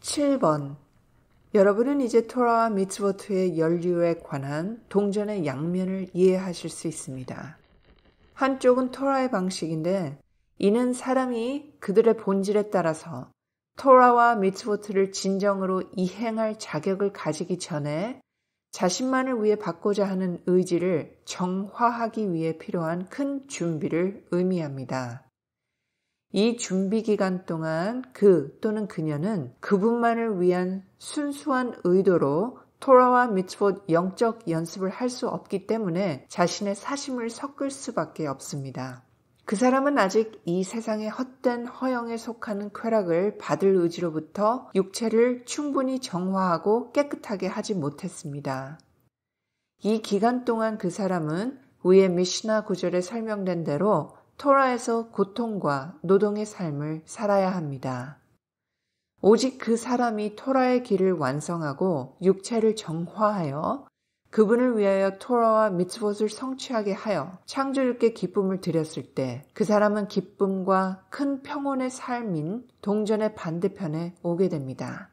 7번 여러분은 이제 토라와 미츠보트의 연류에 관한 동전의 양면을 이해하실 수 있습니다. 한쪽은 토라의 방식인데 이는 사람이 그들의 본질에 따라서 토라와 미츠보트를 진정으로 이행할 자격을 가지기 전에 자신만을 위해 받고자 하는 의지를 정화하기 위해 필요한 큰 준비를 의미합니다. 이 준비 기간 동안 그 또는 그녀는 그분만을 위한 순수한 의도로 토라와 미츠봇 영적 연습을 할 수 없기 때문에 자신의 사심을 섞을 수밖에 없습니다. 그 사람은 아직 이 세상의 헛된 허영에 속하는 쾌락을 받을 의지로부터 육체를 충분히 정화하고 깨끗하게 하지 못했습니다. 이 기간 동안 그 사람은 위의 미시나 구절에 설명된 대로 토라에서 고통과 노동의 삶을 살아야 합니다. 오직 그 사람이 토라의 길을 완성하고 육체를 정화하여 그분을 위하여 토라와 미츠봇을 성취하게 하여 창조주께 기쁨을 드렸을 때 그 사람은 기쁨과 큰 평온의 삶인 동전의 반대편에 오게 됩니다.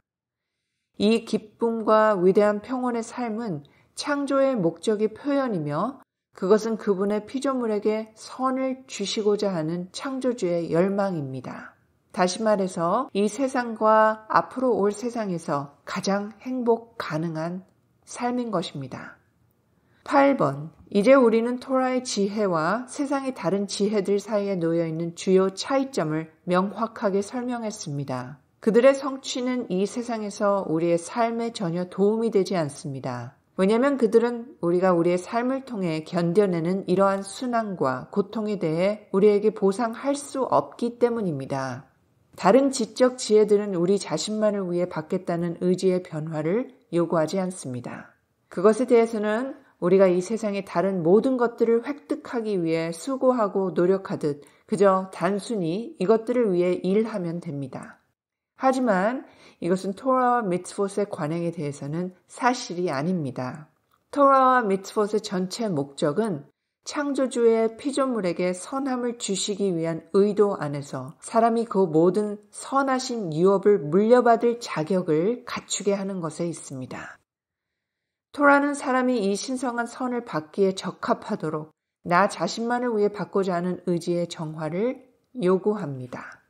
이 기쁨과 위대한 평온의 삶은 창조의 목적이 표현이며 그것은 그분의 피조물에게 선을 주시고자 하는 창조주의 열망입니다. 다시 말해서 이 세상과 앞으로 올 세상에서 가장 행복 가능한 삶인 것입니다. 8번. 이제 우리는 토라의 지혜와 세상의 다른 지혜들 사이에 놓여 있는 주요 차이점을 명확하게 설명했습니다. 그들의 성취는 이 세상에서 우리의 삶에 전혀 도움이 되지 않습니다. 왜냐하면 그들은 우리가 우리의 삶을 통해 견뎌내는 이러한 순환과 고통에 대해 우리에게 보상할 수 없기 때문입니다. 다른 지적 지혜들은 우리 자신만을 위해 받겠다는 의지의 변화를 요구하지 않습니다. 그것에 대해서는 우리가 이 세상의 다른 모든 것들을 획득하기 위해 수고하고 노력하듯 그저 단순히 이것들을 위해 일하면 됩니다. 하지만 이것은 토라와 미츠봇의 관행에 대해서는 사실이 아닙니다. 토라와 미츠봇의 전체 목적은 창조주의 피조물에게 선함을 주시기 위한 의도 안에서 사람이 그 모든 선하신 유업을 물려받을 자격을 갖추게 하는 것에 있습니다. 토라는 사람이 이 신성한 선을 받기에 적합하도록 나 자신만을 위해 받고자 하는 의지의 정화를 요구합니다.